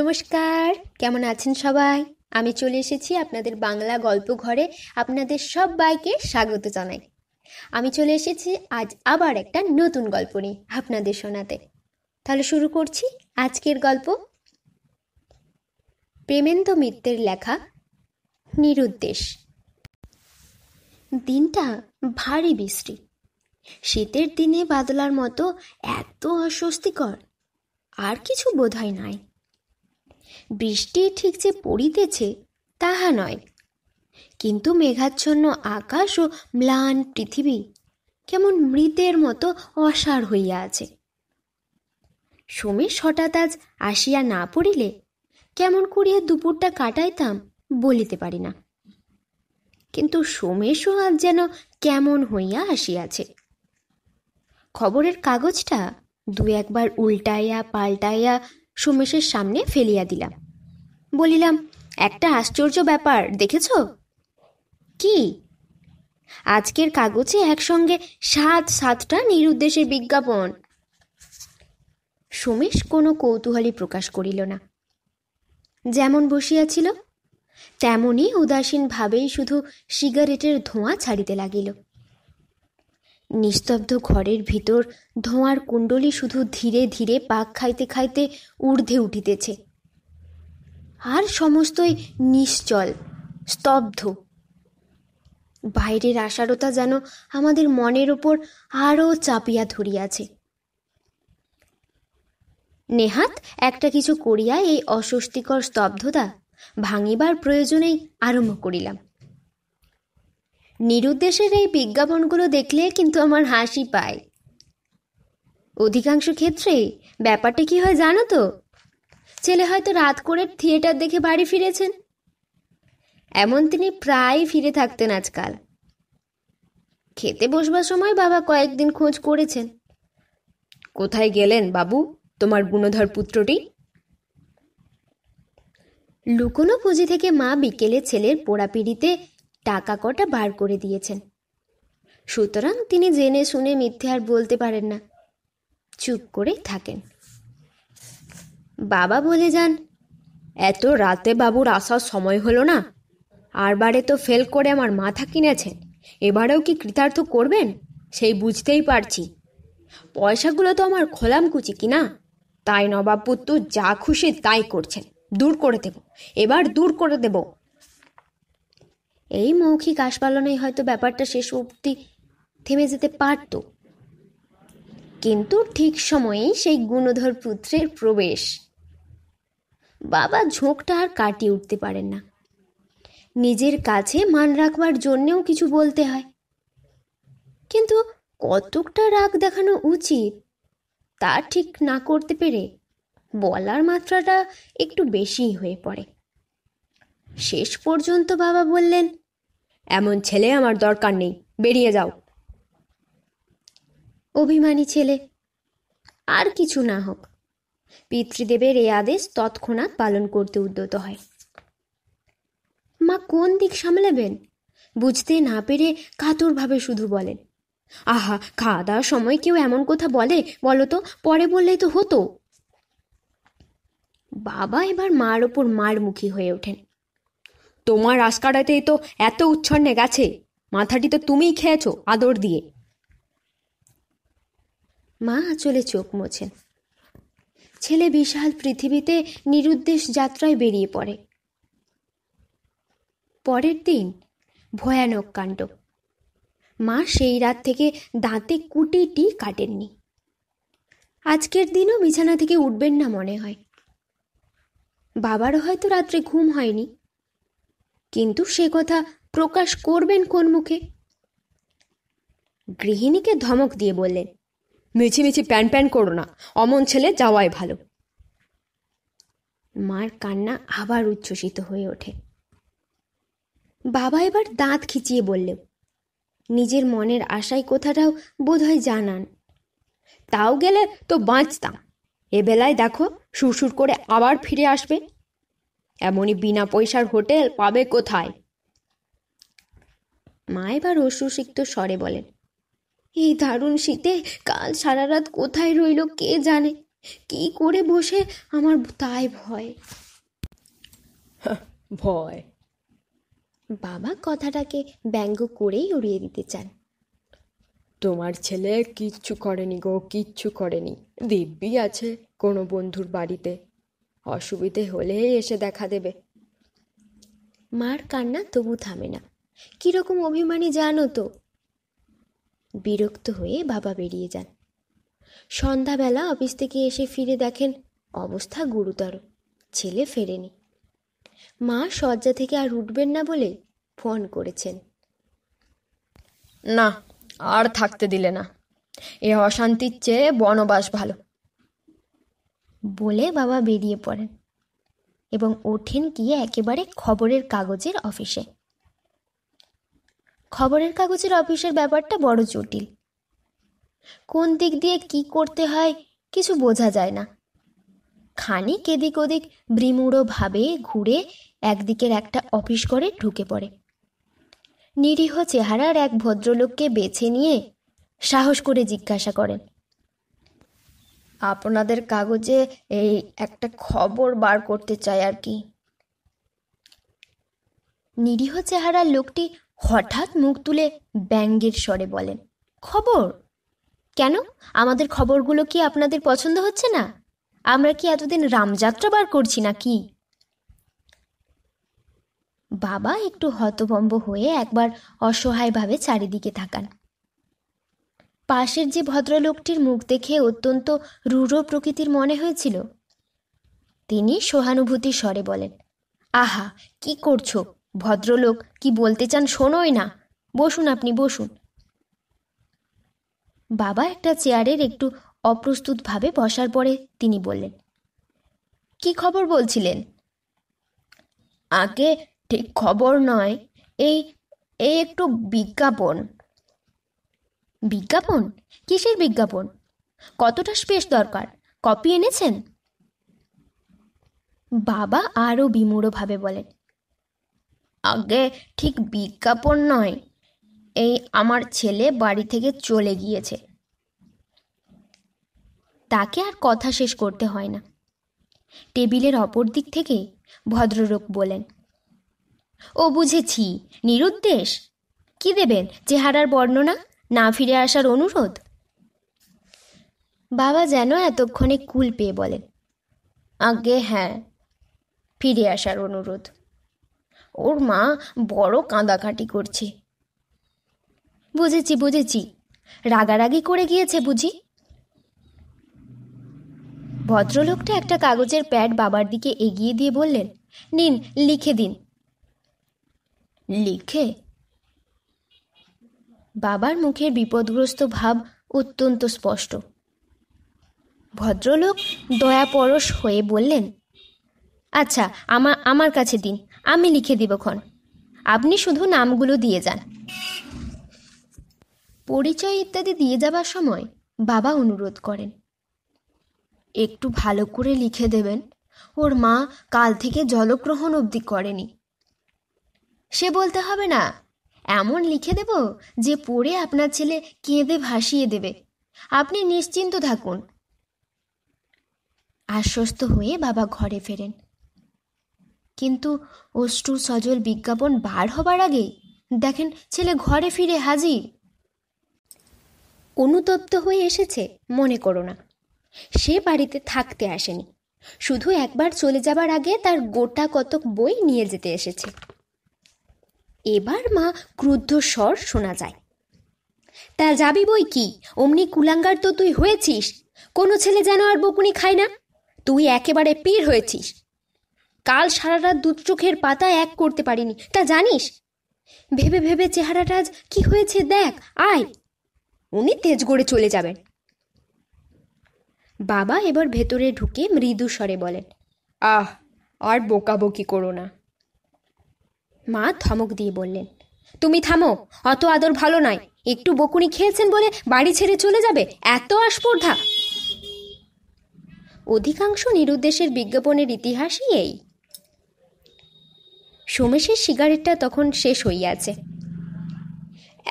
নমস্কার কেমন আছেন সবাই আমি চলে এসেছি আপনাদের বাংলা গল্প ঘরে আপনাদের সবাইকে স্বাগত জানাই আমি চলে এসেছি আজ আবার একটা নতুন গল্প নিয়ে আপনাদের শোনাতে তাহলে শুরু করছি আজকের গল্প প্রেমেন্দ্র মিত্রের লেখা নিরুদ্দেশ দিনটা ভারী বৃষ্টি শীতের দিনে বাদলার মতো এত অস্বস্তিকর আর কিছু হয় নাই বৃষ্টি ঠিক যে পড়িতেছে তাহা নয় কিন্তু মেঘাচ্ছন্ন আকাশ ও ম্লান পৃথিবী কেমন মৃতের মতো অসার হইয়া আছে সমীর হঠাৎ আজ আসিয়া না পড়িলে কেমন করিয়া দুপুরটা কাটাইতাম বলিতে পারি না কিন্তু সোমেশও আজ যেন কেমন হইয়া আসিয়াছে খবরের কাগজটা দু একবার উল্টাইয়া পাল্টাইয়া সুমেশের সামনে ফেলিয়া দিলাম বলিলাম একটা আশ্চর্য ব্যাপার দেখেছ কি আজকের কাগজে একসঙ্গে সাত সাতটা নিরুদ্দেশের বিজ্ঞাপন সুমেশ কোনো কৌতূহলী প্রকাশ করিল না যেমন বসিয়াছিল তেমনই উদাসীনভাবেই শুধু সিগারেটের ধোঁয়া ছাড়িতে লাগিল নিস্তব্ধ ঘরের ভিতর ধোঁয়ার কুণ্ডলি শুধু ধীরে ধীরে পাক খাইতে খাইতে ঊর্ধ্বে উঠিতেছে আর সমস্তই নিশ্চল স্তব্ধ বাইরের আশারতা যেন আমাদের মনের ওপর আরও চাপিয়া ধরিয়াছে নেহাত একটা কিছু করিয়া এই অস্বস্তিকর স্তব্ধতা ভাঙিবার প্রয়োজনেই আরম্ভ করিলাম নিরুদ্দেশের এই বিজ্ঞাপনগুলো দেখলে কিন্তু আমার হাসি পায় অধিকাংশ ক্ষেত্রেই ব্যাপারটা কি হয় জানো তো ছেলে হয়তো রাত করে থিয়েটার দেখে বাড়ি ফিরেছেন এমন তিনি প্রায় ফিরে থাকতেন আজকাল খেতে বসবার সময় বাবা কয়েকদিন খোঁজ করেছেন কোথায় গেলেন বাবু তোমার গুণধর পুত্রটি লুকোনো পুঁজি থেকে মা বিকেলে ছেলের পোড়াপিড়িতে টাকা কটা বার করে দিয়েছেন সুতরাং তিনি জেনে শুনে মিথ্যে আর বলতে পারেন না চুপ করেই থাকেন বাবা বলে যান এত রাতে বাবুর আসার সময় হলো না আর বারে তো ফেল করে আমার মাথা কিনেছেন এবারেও কি কৃতার্থ করবেন সেই বুঝতেই পারছি পয়সাগুলো তো আমার খোলাম কি না তাই নবাবপুর তো যা খুশি তাই করছেন দূর করে দেব এবার দূর করে দেব এই মৌখিক আস্পালনেই হয়তো ব্যাপারটা শেষ অবধি থেমে যেতে পারত কিন্তু ঠিক সময়েই সেই গুণধর পুত্রের প্রবেশ বাবা ঝোঁকটা আর কাটিয়ে উঠতে পারেন না নিজের কাছে মান রাখবার জন্যেও কিছু বলতে হয় কিন্তু কতকটা রাগ দেখানো উচিত তা ঠিক না করতে পেরে বলার মাত্রাটা একটু বেশিই হয়ে পড়ে শেষ পর্যন্ত বাবা বললেন এমন ছেলে আমার দরকার নেই বেরিয়ে যাও অভিমানী ছেলে আর কিছু না হোক পিতৃদেবের এই আদেশ তৎক্ষণাৎ পালন করতে উদ্যত হয় মা কোন দিক সামলাবেন বুঝতে না পেরে কাতরভাবে শুধু বলেন আহা খাওয়া দাওয়ার সময় কেউ এমন কথা বলে বলো তো পরে বললেই তো হতো বাবা এবার মার ওপর মার মুখী হয়ে ওঠেন তোমার কাটাতেই তো এত উচ্ছন্নে গেছে মাথাটি তো তুমিই খেয়েছো আদর দিয়ে মা চলে চোখ মোছেন ছেলে বিশাল পৃথিবীতে নিরুদ্দেশ যাত্রায় বেরিয়ে পড়ে পরের দিন ভয়ানক কাণ্ড মা সেই রাত থেকে দাঁতে কুটিটি কাটেননি আজকের দিনও বিছানা থেকে উঠবেন না মনে হয় বাবারও হয়তো রাত্রে ঘুম হয়নি কিন্তু সে কথা প্রকাশ করবেন কোন মুখে গৃহিণীকে ধমক দিয়ে বললেন মিছি মিছি প্যান প্যান করো না অমন ছেলে যাওয়াই ভালো মার কান্না আবার উচ্ছ্বসিত হয়ে ওঠে বাবা এবার দাঁত খিচিয়ে বললেও নিজের মনের আশায় কথাটাও বোধহয় জানান তাও গেলে তো বাঁচতাম এবেলায় দেখো সুরসুর করে আবার ফিরে আসবে এমনই বিনা পয়সার হোটেল পাবে কোথায় মা এবার অশ্রুসিক্ত স্বরে বলেন এই দারুণ শীতে কাল সারা রাত কোথায় রইল কে জানে কি করে বসে আমার তাই ভয় ভয় বাবা কথাটাকে ব্যঙ্গ করেই উড়িয়ে দিতে চান তোমার ছেলে কিচ্ছু করেনি গো কিচ্ছু করেনি দিব্যি আছে কোনো বন্ধুর বাড়িতে অসুবিধে হলেই এসে দেখা দেবে মার কান্না তবু থামে না কীরকম অভিমানী জানো তো বিরক্ত হয়ে বাবা বেরিয়ে যান সন্ধ্যাবেলা অফিস থেকে এসে ফিরে দেখেন অবস্থা গুরুতর ছেলে ফেরেনি মা শয্যা থেকে আর উঠবেন না বলে ফোন করেছেন না আর থাকতে দিলে না এ অশান্তির চেয়ে বনবাস ভালো বলে বাবা বেরিয়ে পড়েন এবং ওঠেন গিয়ে একেবারে খবরের কাগজের অফিসে খবরের কাগজের অফিসের ব্যাপারটা বড় জটিল কোন দিক দিয়ে কি করতে হয় কিছু বোঝা যায় না খানিক এদিক ওদিক ভাবে ঘুরে একদিকের একটা অফিস করে ঢুকে পড়ে নিরীহ চেহারার এক ভদ্রলোককে বেছে নিয়ে সাহস করে জিজ্ঞাসা করেন আপনাদের কাগজে এই একটা খবর বার করতে চাই আর কি নিরীহ চেহারার লোকটি হঠাৎ মুখ তুলে ব্যঙ্গের স্বরে বলেন খবর কেন আমাদের খবরগুলো কি আপনাদের পছন্দ হচ্ছে না আমরা কি এতদিন রামযাত্রা বার করছি না কি বাবা একটু হতভম্ব হয়ে একবার অসহায়ভাবে চারিদিকে থাকান পাশের যে ভদ্রলোকটির মুখ দেখে অত্যন্ত রূঢ় প্রকৃতির মনে হয়েছিল তিনি সহানুভূতি স্বরে বলেন আহা কি করছো ভদ্রলোক কি বলতে চান শোনোই না বসুন আপনি বসুন বাবা একটা চেয়ারের একটু অপ্রস্তুতভাবে বসার পরে তিনি বললেন কি খবর বলছিলেন আগে ঠিক খবর নয় এই এই একটু বিজ্ঞাপন বিজ্ঞাপন কিসের বিজ্ঞাপন কতটা স্পেস দরকার কপি এনেছেন বাবা আরও বিমূঢ়ভাবে বলেন আগে ঠিক বিজ্ঞাপন নয় এই আমার ছেলে বাড়ি থেকে চলে গিয়েছে তাকে আর কথা শেষ করতে হয় না টেবিলের অপর দিক থেকে ভদ্রলোক বলেন ও বুঝেছি নিরুদ্দেশ কি দেবেন চেহারার বর্ণনা না ফিরে আসার অনুরোধ বাবা যেন এতক্ষণে কুল পেয়ে বলেন আগে হ্যাঁ ফিরে আসার অনুরোধ ওর মা বড় কাঁদাকাটি করছে বুঝেছি বুঝেছি রাগারাগি করে গিয়েছে বুঝি ভদ্রলোকটা একটা কাগজের প্যাড বাবার দিকে এগিয়ে দিয়ে বললেন নিন লিখে দিন লিখে বাবার মুখের বিপদগ্রস্ত ভাব অত্যন্ত স্পষ্ট ভদ্রলোক দয়াপরশ হয়ে বললেন আচ্ছা আমার আমার কাছে দিন আমি লিখে ক্ষণ আপনি শুধু নামগুলো দিয়ে যান পরিচয় ইত্যাদি দিয়ে যাবার সময় বাবা অনুরোধ করেন একটু ভালো করে লিখে দেবেন ওর মা কাল থেকে জলগ্রহণ অবধি করেনি সে বলতে হবে না এমন লিখে দেব যে পড়ে আপনার ছেলে কেঁদে ভাসিয়ে দেবে আপনি নিশ্চিন্ত থাকুন আশ্বস্ত হয়ে বাবা ঘরে ফেরেন কিন্তু অষ্টু সজল বিজ্ঞাপন বার হবার আগেই দেখেন ছেলে ঘরে ফিরে হাজির অনুতপ্ত হয়ে এসেছে মনে করো না সে বাড়িতে থাকতে আসেনি শুধু একবার চলে যাবার আগে তার গোটা কতক বই নিয়ে যেতে এসেছে এবার মা ক্রুদ্ধ স্বর শোনা যায় তা যাবি বই কি অমনি কুলাঙ্গার তো তুই হয়েছিস কোনো ছেলে যেন আর বকুনি খায় না তুই একেবারে পীর হয়েছিস কাল সারা রাত দু চোখের পাতা এক করতে পারিনি তা জানিস ভেবে ভেবে চেহারাটা আজ কি হয়েছে দেখ আয় উনি তেজ গড়ে চলে যাবেন বাবা এবার ভেতরে ঢুকে মৃদু স্বরে বলেন আহ আর বকাবকি করো না মা ধমক দিয়ে বললেন তুমি থামো অত আদর ভালো নয় একটু বকুনি খেয়েছেন বলে বাড়ি ছেড়ে চলে যাবে এত আস্পর্ধা অধিকাংশ নিরুদ্দেশের বিজ্ঞাপনের ইতিহাসই এই সোমেশের সিগারেটটা তখন শেষ হইয়াছে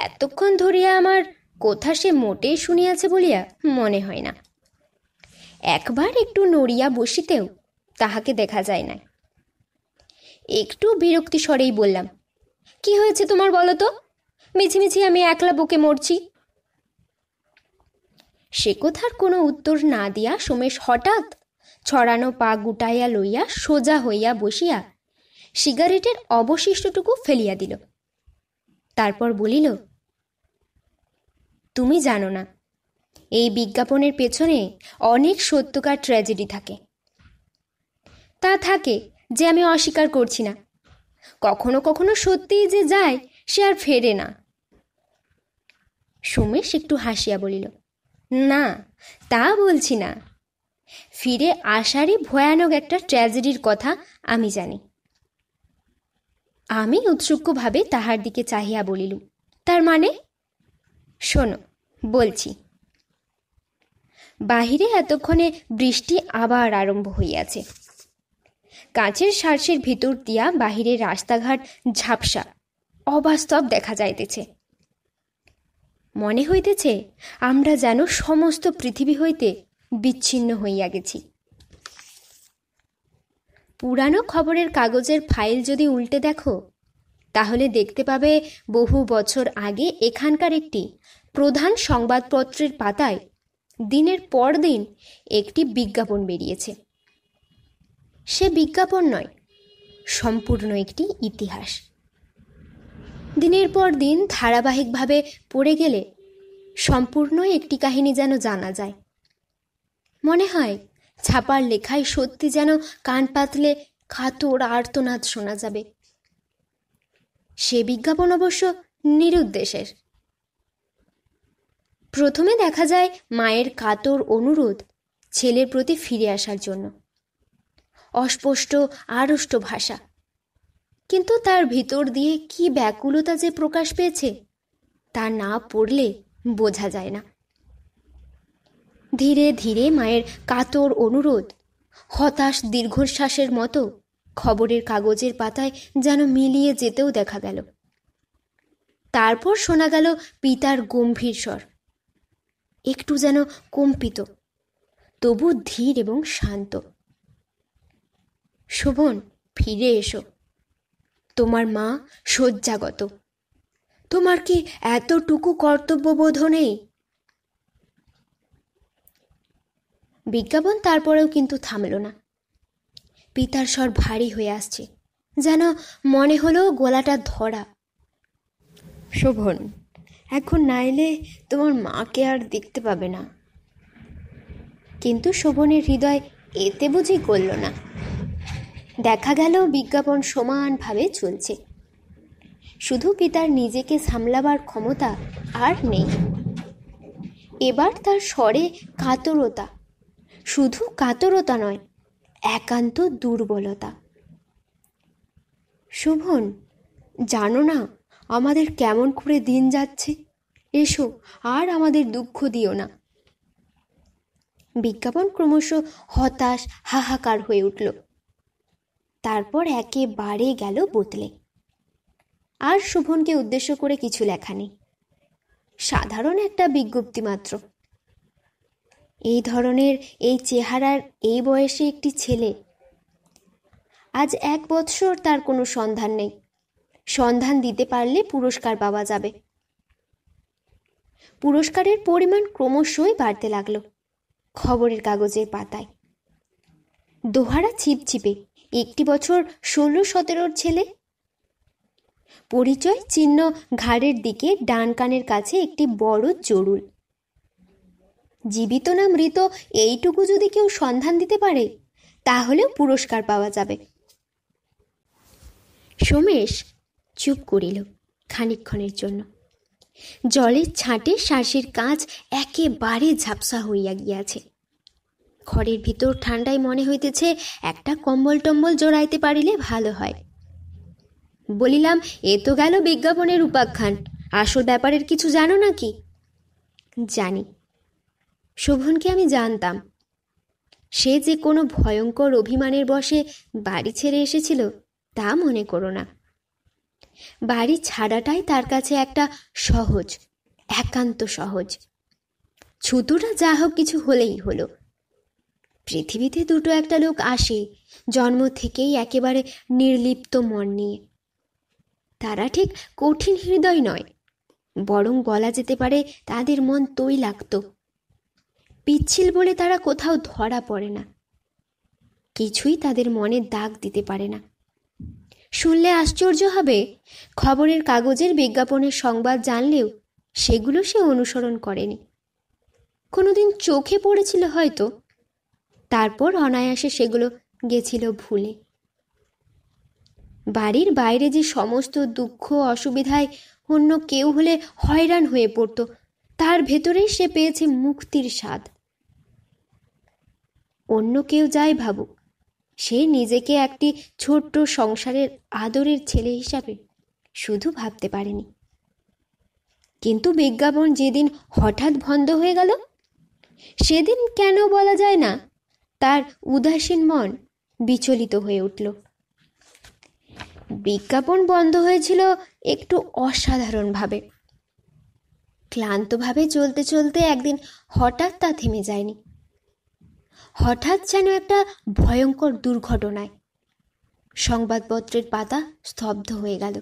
এতক্ষণ ধরিয়া আমার কথা সে মোটেই শুনিয়াছে বলিয়া মনে হয় না একবার একটু নড়িয়া বসিতেও তাহাকে দেখা যায় না একটু বিরক্তি স্বরেই বললাম কি হয়েছে তোমার বলো তো মিছিমিছি আমি একলা বুকে মরছি সে কথার কোনো উত্তর না দিয়া সোমেশ হঠাৎ ছড়ানো পা গুটাইয়া লইয়া সোজা হইয়া বসিয়া সিগারেটের অবশিষ্টটুকু ফেলিয়া দিল তারপর বলিল তুমি জানো না এই বিজ্ঞাপনের পেছনে অনেক সত্যকার ট্র্যাজেডি থাকে তা থাকে যে আমি অস্বীকার করছি না কখনো কখনো সত্যিই যে যায় সে আর ফেরে না সুমেশ একটু হাসিয়া বলিল না তা বলছি না ফিরে আসারই ভয়ানক একটা ট্র্যাজেডির কথা আমি জানি আমি উৎসুক্যভাবে তাহার দিকে চাহিয়া বলিলুম তার মানে শোনো বলছি বাহিরে এতক্ষণে বৃষ্টি আবার আরম্ভ হইয়াছে কাঁচের সার্সের ভিতর দিয়া বাহিরের রাস্তাঘাট ঝাপসা অবাস্তব দেখা যাইতেছে মনে হইতেছে আমরা যেন সমস্ত পৃথিবী হইতে বিচ্ছিন্ন হইয়া গেছি পুরানো খবরের কাগজের ফাইল যদি উল্টে দেখো তাহলে দেখতে পাবে বহু বছর আগে এখানকার একটি প্রধান সংবাদপত্রের পাতায় দিনের পর দিন একটি বিজ্ঞাপন বেরিয়েছে সে বিজ্ঞাপন নয় সম্পূর্ণ একটি ইতিহাস দিনের পর দিন ধারাবাহিকভাবে পড়ে গেলে সম্পূর্ণ একটি কাহিনী যেন জানা যায় মনে হয় ছাপার লেখায় সত্যি যেন কান পাতলে কাতর আর্তনাদ শোনা যাবে সে বিজ্ঞাপন অবশ্য নিরুদ্দেশের প্রথমে দেখা যায় মায়ের কাতর অনুরোধ ছেলের প্রতি ফিরে আসার জন্য অস্পষ্ট আড়ষ্ট ভাষা কিন্তু তার ভিতর দিয়ে কি ব্যাকুলতা যে প্রকাশ পেয়েছে তা না পড়লে বোঝা যায় না ধীরে ধীরে মায়ের কাতর অনুরোধ হতাশ দীর্ঘশ্বাসের মতো খবরের কাগজের পাতায় যেন মিলিয়ে যেতেও দেখা গেল তারপর শোনা গেল পিতার গম্ভীর স্বর একটু যেন কম্পিত তবু ধীর এবং শান্ত শোভন ফিরে এসো তোমার মা শয্যাগত তোমার কি এতটুকু কর্তব্যবোধ নেই বিজ্ঞাপন তারপরেও কিন্তু থামল না পিতার স্বর ভারী হয়ে আসছে যেন মনে হলো গলাটা ধরা শোভন এখন না এলে তোমার মাকে আর দেখতে পাবে না কিন্তু শোভনের হৃদয় এতে বুঝি করল না দেখা গেল বিজ্ঞাপন সমানভাবে চলছে শুধু পিতার নিজেকে সামলাবার ক্ষমতা আর নেই এবার তার স্বরে কাতরতা শুধু কাতরতা নয় একান্ত দুর্বলতা শুভন জানো না আমাদের কেমন করে দিন যাচ্ছে এসো আর আমাদের দুঃখ দিও না বিজ্ঞাপন ক্রমশ হতাশ হাহাকার হয়ে উঠল তারপর একেবারে গেল বোতলে আর শোভনকে উদ্দেশ্য করে কিছু লেখা নেই সাধারণ একটা বিজ্ঞপ্তি মাত্র এই ধরনের এই চেহারার এই বয়সে একটি ছেলে আজ এক বৎসর তার কোনো সন্ধান নেই সন্ধান দিতে পারলে পুরস্কার পাওয়া যাবে পুরস্কারের পরিমাণ ক্রমশই বাড়তে লাগলো খবরের কাগজের পাতায় দোহারা ছিপছিপে একটি বছর ষোলো সতেরোর ছেলে পরিচয় চিহ্ন ঘাড়ের দিকে ডান কানের কাছে একটি বড় জরুল জীবিত না মৃত এইটুকু যদি কেউ সন্ধান দিতে পারে তাহলেও পুরস্কার পাওয়া যাবে সোমেশ চুপ করিল খানিক্ষণের জন্য জলের ছাঁটে শ্বাসের কাজ একেবারে ঝাপসা হইয়া গিয়াছে ঘরের ভিতর ঠান্ডায় মনে হইতেছে একটা কম্বল টম্বল জোড়াইতে পারিলে ভালো হয় বলিলাম এ তো গেল বিজ্ঞাপনের উপাখ্যান আসল ব্যাপারের কিছু জানো নাকি জানি শোভনকে আমি জানতাম সে যে কোনো ভয়ঙ্কর অভিমানের বসে বাড়ি ছেড়ে এসেছিল তা মনে করো না বাড়ি ছাড়াটাই তার কাছে একটা সহজ একান্ত সহজ ছুতুরা যা হোক কিছু হলেই হলো পৃথিবীতে দুটো একটা লোক আসে জন্ম থেকেই একেবারে নির্লিপ্ত মন নিয়ে তারা ঠিক কঠিন হৃদয় নয় বরং বলা যেতে পারে তাদের মন লাগত পিচ্ছিল বলে তারা কোথাও ধরা পড়ে না কিছুই তাদের মনে দাগ দিতে পারে না শুনলে আশ্চর্য হবে খবরের কাগজের বিজ্ঞাপনের সংবাদ জানলেও সেগুলো সে অনুসরণ করেনি কোনোদিন চোখে পড়েছিল হয়তো তারপর অনায়াসে সেগুলো গেছিল ভুলে বাড়ির বাইরে যে সমস্ত দুঃখ অসুবিধায় অন্য কেউ হলে হয়রান হয়ে পড়ত তার ভেতরেই সে পেয়েছে মুক্তির স্বাদ অন্য কেউ যাই ভাবুক সে নিজেকে একটি ছোট্ট সংসারের আদরের ছেলে হিসাবে শুধু ভাবতে পারেনি কিন্তু বিজ্ঞাপন যেদিন হঠাৎ বন্ধ হয়ে গেল সেদিন কেন বলা যায় না তার উদাসীন মন বিচলিত হয়ে উঠল বিজ্ঞাপন বন্ধ হয়েছিল একটু অসাধারণভাবে ক্লান্তভাবে চলতে চলতে একদিন হঠাৎ তা থেমে যায়নি হঠাৎ যেন একটা ভয়ঙ্কর দুর্ঘটনায় সংবাদপত্রের পাতা স্তব্ধ হয়ে গেল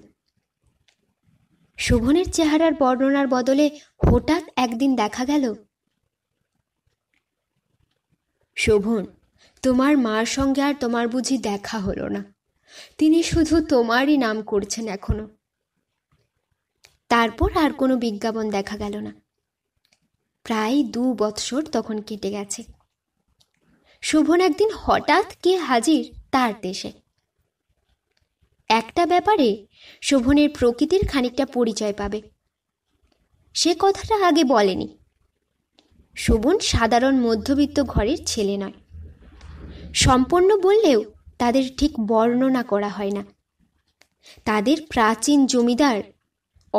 শোভনের চেহারার বর্ণনার বদলে হঠাৎ একদিন দেখা গেল শোভন তোমার মার সঙ্গে আর তোমার বুঝি দেখা হলো না তিনি শুধু তোমারই নাম করছেন এখনো তারপর আর কোনো বিজ্ঞাপন দেখা গেল না প্রায় দু বৎসর তখন কেটে গেছে শোভন একদিন হঠাৎ কে হাজির তার দেশে একটা ব্যাপারে শোভনের প্রকৃতির খানিকটা পরিচয় পাবে সে কথাটা আগে বলেনি শোভন সাধারণ মধ্যবিত্ত ঘরের ছেলে নয় সম্পন্ন বললেও তাদের ঠিক বর্ণনা করা হয় না তাদের প্রাচীন জমিদার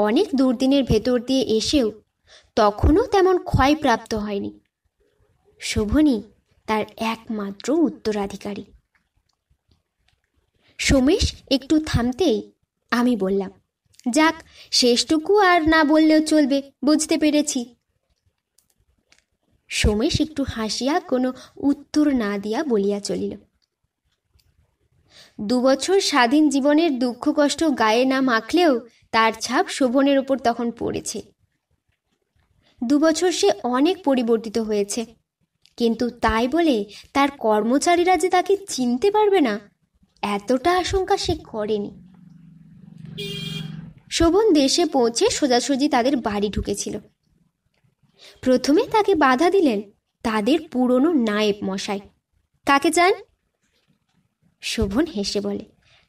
অনেক দুর্দিনের ভেতর দিয়ে এসেও তখনও তেমন ক্ষয়প্রাপ্ত হয়নি শোভনই তার একমাত্র উত্তরাধিকারী সোমেশ একটু থামতেই আমি বললাম যাক শেষটুকু আর না বললেও চলবে বুঝতে পেরেছি সোমেশ একটু হাসিয়া কোনো উত্তর না দিয়া বলিয়া চলিল দুবছর স্বাধীন জীবনের দুঃখ কষ্ট গায়ে না মাখলেও তার ছাপ শোভনের ওপর তখন পড়েছে দুবছর সে অনেক পরিবর্তিত হয়েছে কিন্তু তাই বলে তার কর্মচারীরা যে তাকে চিনতে পারবে না এতটা আশঙ্কা সে করেনি শোভন দেশে পৌঁছে সোজাসুজি তাদের বাড়ি ঢুকেছিল প্রথমে তাকে বাধা দিলেন তাদের পুরনো নায়েব মশাই কাকে চান শোভন হেসে বলে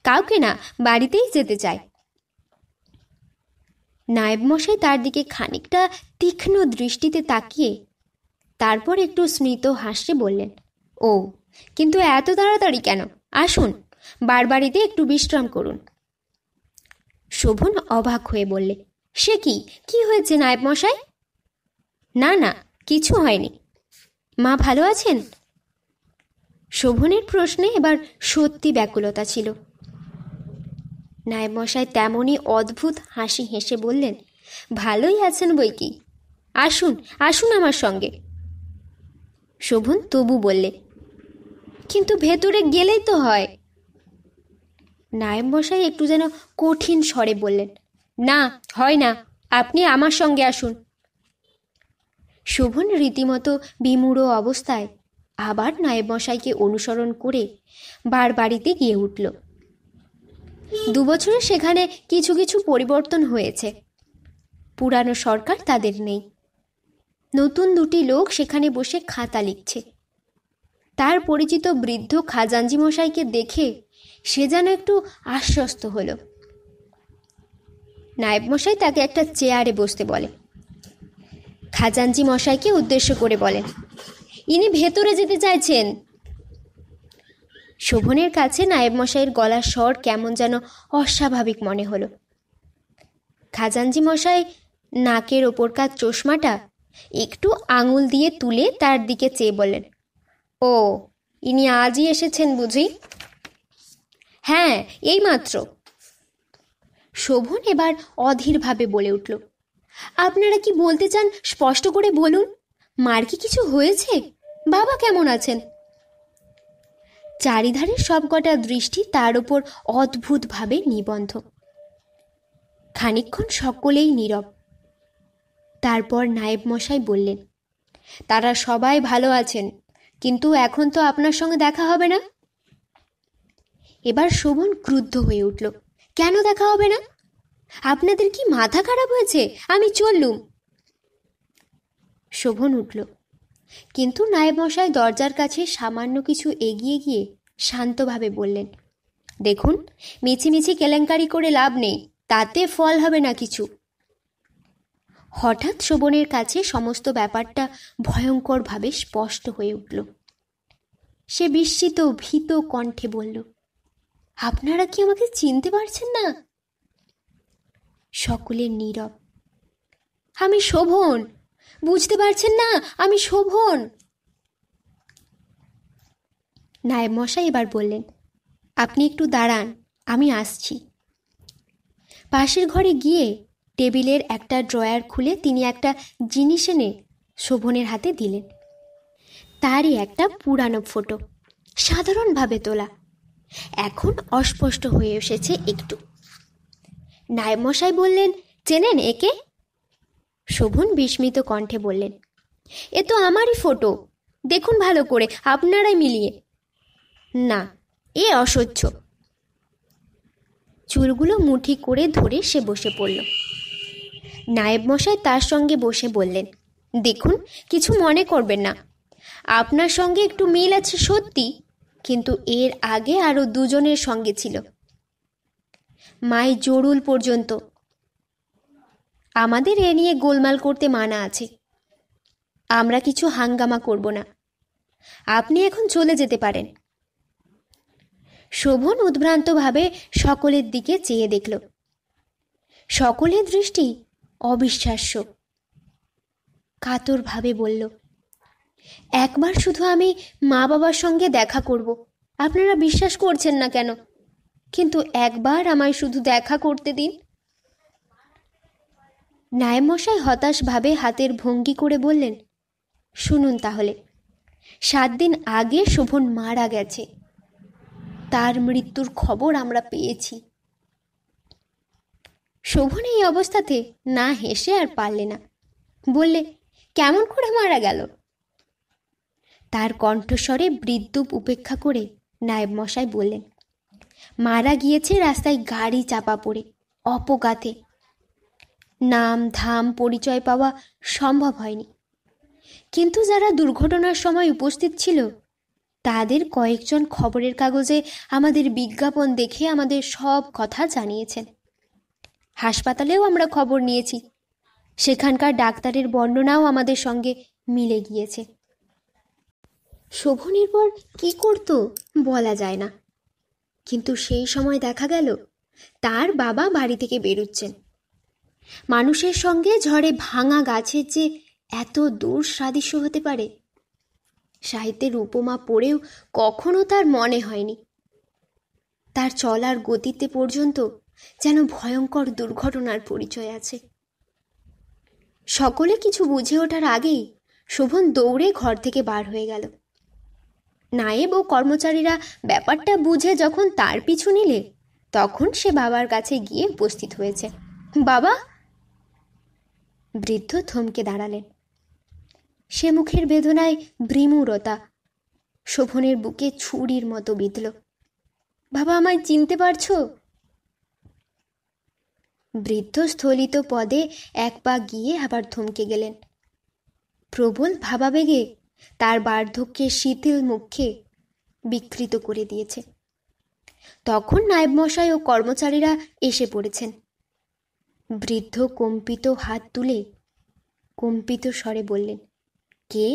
কাউকে না বাড়িতেই যেতে চায় নায়েব মশাই তার দিকে খানিকটা তীক্ষ্ণ দৃষ্টিতে তাকিয়ে তারপর একটু স্মৃত হাসে বললেন ও কিন্তু এত তাড়াতাড়ি কেন আসুন বারবারিতে একটু বিশ্রাম করুন শোভন অবাক হয়ে বললে সে কি কি হয়েছে নায়েব মশাই না না কিছু হয়নি মা ভালো আছেন শোভনের প্রশ্নে এবার সত্যি ব্যাকুলতা ছিল নায়মশাই তেমনই অদ্ভুত হাসি হেসে বললেন ভালোই আছেন বই কি আসুন আসুন আমার সঙ্গে শোভন তবু বললে কিন্তু ভেতরে গেলেই তো হয় নায়েব মশাই একটু যেন কঠিন স্বরে বললেন না হয় না আপনি আমার সঙ্গে আসুন শোভন রীতিমতো বিমূঢ় অবস্থায় আবার নায়েব মশাইকে অনুসরণ করে বার বাড়িতে গিয়ে উঠল দুবছরে সেখানে কিছু কিছু পরিবর্তন হয়েছে পুরানো সরকার তাদের নেই নতুন দুটি লোক সেখানে বসে খাতা লিখছে তার পরিচিত বৃদ্ধ খাজাঞ্জি মশাইকে দেখে সে যেন একটু আশ্বস্ত হল নায়েব মশাই তাকে একটা চেয়ারে বসতে বলে খাজাঞ্জি মশাইকে উদ্দেশ্য করে বলেন ইনি ভেতরে যেতে চাইছেন শোভনের কাছে নায়েব মশাইয়ের গলার স্বর কেমন যেন অস্বাভাবিক মনে হলো খাজাঞ্জি মশাই নাকের ওপরকার চশমাটা একটু আঙুল দিয়ে তুলে তার দিকে চেয়ে বলেন ও ইনি আজই এসেছেন বুঝি হ্যাঁ এইমাত্র শোভন এবার অধীরভাবে বলে উঠল আপনারা কি বলতে চান স্পষ্ট করে বলুন মার কি কিছু হয়েছে বাবা কেমন আছেন চারিধারে সবকটা দৃষ্টি তার উপর অদ্ভুতভাবে নিবন্ধ খানিক্ষণ সকলেই নীরব তারপর নায়েব মশাই বললেন তারা সবাই ভালো আছেন কিন্তু এখন তো আপনার সঙ্গে দেখা হবে না এবার শোভন ক্রুদ্ধ হয়ে উঠল কেন দেখা হবে না আপনাদের কি মাথা খারাপ হয়েছে আমি চললুম শোভন উঠল কিন্তু মশাই দরজার কাছে সামান্য কিছু এগিয়ে গিয়ে শান্তভাবে বললেন দেখুন মিছিমিছি কেলেঙ্কারি করে লাভ নেই তাতে ফল হবে না কিছু হঠাৎ শোভনের কাছে সমস্ত ব্যাপারটা ভয়ঙ্করভাবে স্পষ্ট হয়ে উঠল সে বিস্মিত ভীত কণ্ঠে বলল আপনারা কি আমাকে চিনতে পারছেন না সকলে নীরব আমি শোভন বুঝতে পারছেন না আমি শোভন নায়েব মশাই এবার বললেন আপনি একটু দাঁড়ান আমি আসছি পাশের ঘরে গিয়ে টেবিলের একটা ড্রয়ার খুলে তিনি একটা জিনিস এনে শোভনের হাতে দিলেন তারই একটা পুরানো ফটো সাধারণভাবে তোলা এখন অস্পষ্ট হয়ে এসেছে একটু নায়েব মশাই বললেন চেনেন একে শোভন বিস্মিত কণ্ঠে বললেন এ তো আমারই ফটো দেখুন ভালো করে আপনারাই মিলিয়ে না এ অসহ্য চুলগুলো মুঠি করে ধরে সে বসে পড়ল নায়েব মশাই তার সঙ্গে বসে বললেন দেখুন কিছু মনে করবেন না আপনার সঙ্গে একটু মিল আছে সত্যি কিন্তু এর আগে আরও দুজনের সঙ্গে ছিল মাই জরুল পর্যন্ত আমাদের এ নিয়ে গোলমাল করতে মানা আছে আমরা কিছু হাঙ্গামা করব না আপনি এখন চলে যেতে পারেন শোভন উদ্ভ্রান্তভাবে সকলের দিকে চেয়ে দেখল সকলের দৃষ্টি অবিশ্বাস্য কাতরভাবে বলল একবার শুধু আমি মা বাবার সঙ্গে দেখা করব আপনারা বিশ্বাস করছেন না কেন কিন্তু একবার আমায় শুধু দেখা করতে দিন নায়মশাই হতাশভাবে হাতের ভঙ্গি করে বললেন শুনুন তাহলে সাত দিন আগে শোভন মারা গেছে তার মৃত্যুর খবর আমরা পেয়েছি শোভন এই অবস্থাতে না হেসে আর পারলে না বললে কেমন করে মারা গেল তার কণ্ঠস্বরে বৃদ্ধুপ উপেক্ষা করে নায়েব মশাই বললেন মারা গিয়েছে রাস্তায় গাড়ি চাপা পড়ে অপঘাতে নাম ধাম পরিচয় পাওয়া সম্ভব হয়নি কিন্তু যারা দুর্ঘটনার সময় উপস্থিত ছিল তাদের কয়েকজন খবরের কাগজে আমাদের বিজ্ঞাপন দেখে আমাদের সব কথা জানিয়েছেন হাসপাতালেও আমরা খবর নিয়েছি সেখানকার ডাক্তারের বর্ণনাও আমাদের সঙ্গে মিলে গিয়েছে শোভনির পর কি করতো বলা যায় না কিন্তু সেই সময় দেখা গেল তার বাবা বাড়ি থেকে বেরুচ্ছেন মানুষের সঙ্গে ঝড়ে ভাঙা গাছের যে এত দূর সাদৃশ্য হতে পারে সাহিত্যের উপমা পড়েও কখনো তার মনে হয়নি তার চলার গতিতে পর্যন্ত যেন ভয়ঙ্কর দুর্ঘটনার পরিচয় আছে সকলে কিছু বুঝে ওঠার আগেই শোভন দৌড়ে ঘর থেকে বার হয়ে গেল নায়েব ও কর্মচারীরা ব্যাপারটা বুঝে যখন তার পিছু নিলে তখন সে বাবার কাছে গিয়ে উপস্থিত হয়েছে বাবা বৃদ্ধ থমকে দাঁড়ালেন সে মুখের বেদনায় ভ্রিমুরতা শোভনের বুকে ছুরির মতো বিঁধল বাবা আমায় চিনতে পারছো বৃদ্ধ স্থলিত পদে এক পা গিয়ে আবার থমকে গেলেন প্রবল ভাবাবেগে তার বার্ধক্যের শিথিল মুখে বিকৃত করে দিয়েছে তখন নায়েবমশাই ও কর্মচারীরা এসে পড়েছেন বৃদ্ধ কম্পিত হাত তুলে কম্পিত স্বরে বললেন কে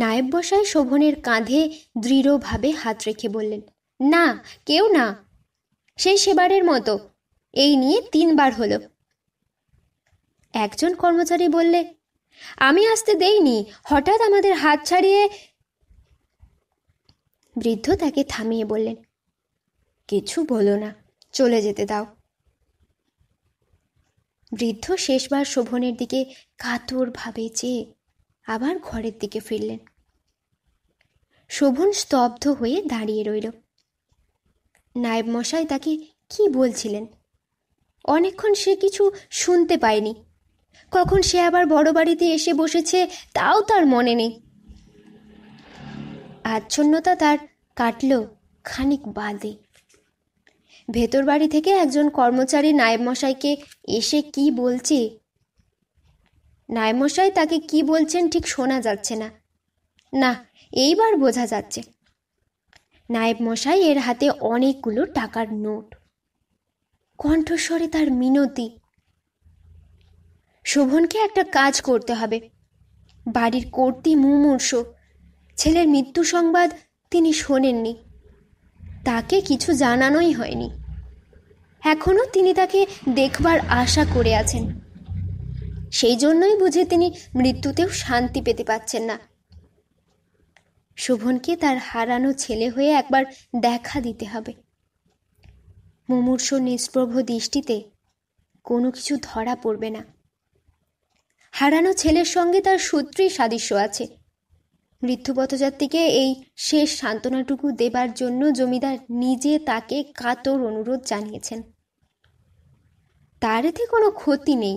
নায়েব মশাই শোভনের কাঁধে দৃঢ়ভাবে হাত রেখে বললেন না কেউ না সেই সেবারের মতো এই নিয়ে তিনবার হলো একজন কর্মচারী বললে আমি আসতে দেইনি হঠাৎ আমাদের হাত ছাড়িয়ে বৃদ্ধ তাকে থামিয়ে বললেন কিছু বলো না চলে যেতে দাও বৃদ্ধ শেষবার শোভনের দিকে কাতরভাবে চেয়ে আবার ঘরের দিকে ফিরলেন শোভন স্তব্ধ হয়ে দাঁড়িয়ে রইল নায়েব মশাই তাকে কি বলছিলেন অনেকক্ষণ সে কিছু শুনতে পায়নি কখন সে আবার বড় বাড়িতে এসে বসেছে তাও তার মনে নেই আচ্ছন্নতা তার কাটল খানিক বাদে ভেতর বাড়ি থেকে একজন কর্মচারী নায়েব মশাইকে এসে কি বলছে নায়েব মশাই তাকে কি বলছেন ঠিক শোনা যাচ্ছে না না এইবার বোঝা যাচ্ছে নায়েব মশাই এর হাতে অনেকগুলো টাকার নোট কণ্ঠস্বরে তার মিনতি শোভনকে একটা কাজ করতে হবে বাড়ির কর্তি মুমূর্ষ ছেলের মৃত্যু সংবাদ তিনি শোনেননি তাকে কিছু জানানোই হয়নি এখনও তিনি তাকে দেখবার আশা করে আছেন সেই জন্যই বুঝে তিনি মৃত্যুতেও শান্তি পেতে পাচ্ছেন না শোভনকে তার হারানো ছেলে হয়ে একবার দেখা দিতে হবে মুমূর্ষ নিষ্প্রভ দৃষ্টিতে কোনো কিছু ধরা পড়বে না হারানো ছেলের সঙ্গে তার সূত্রেই সাদৃশ্য আছে মৃত্যু পথযাত্রীকে এই শেষ সান্ত্বনাটুকু দেবার জন্য জমিদার নিজে তাকে কাতর অনুরোধ জানিয়েছেন তার এতে কোনো ক্ষতি নেই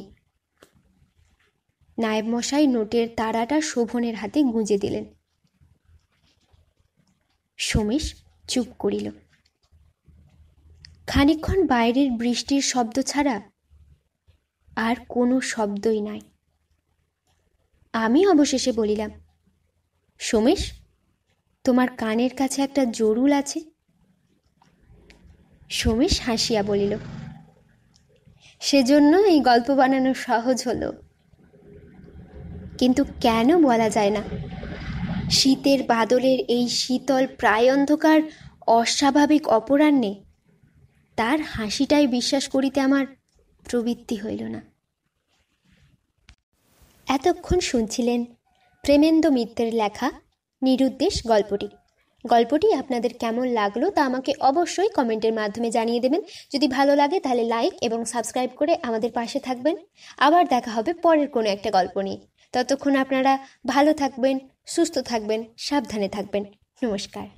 নায়েব মশাই নোটের তারাটা শোভনের হাতে গুঁজে দিলেন সমীশ চুপ করিল খানিক্ষণ বাইরের বৃষ্টির শব্দ ছাড়া আর কোনো শব্দই নাই আমি অবশেষে বলিলাম সোমেশ তোমার কানের কাছে একটা জরুল আছে সোমেশ হাসিয়া বলিল সেজন্য এই গল্প বানানো সহজ হলো কিন্তু কেন বলা যায় না শীতের বাদলের এই শীতল প্রায় অন্ধকার অস্বাভাবিক অপরাহ্নে তার হাসিটাই বিশ্বাস করিতে আমার প্রবৃত্তি হইল না এতক্ষণ শুনছিলেন প্রেমেন্দ্র মিত্রের লেখা নিরুদ্দেশ গল্পটি গল্পটি আপনাদের কেমন লাগলো তা আমাকে অবশ্যই কমেন্টের মাধ্যমে জানিয়ে দেবেন যদি ভালো লাগে তাহলে লাইক এবং সাবস্ক্রাইব করে আমাদের পাশে থাকবেন আবার দেখা হবে পরের কোনো একটা গল্প নিয়ে ততক্ষণ আপনারা ভালো থাকবেন সুস্থ থাকবেন সাবধানে থাকবেন নমস্কার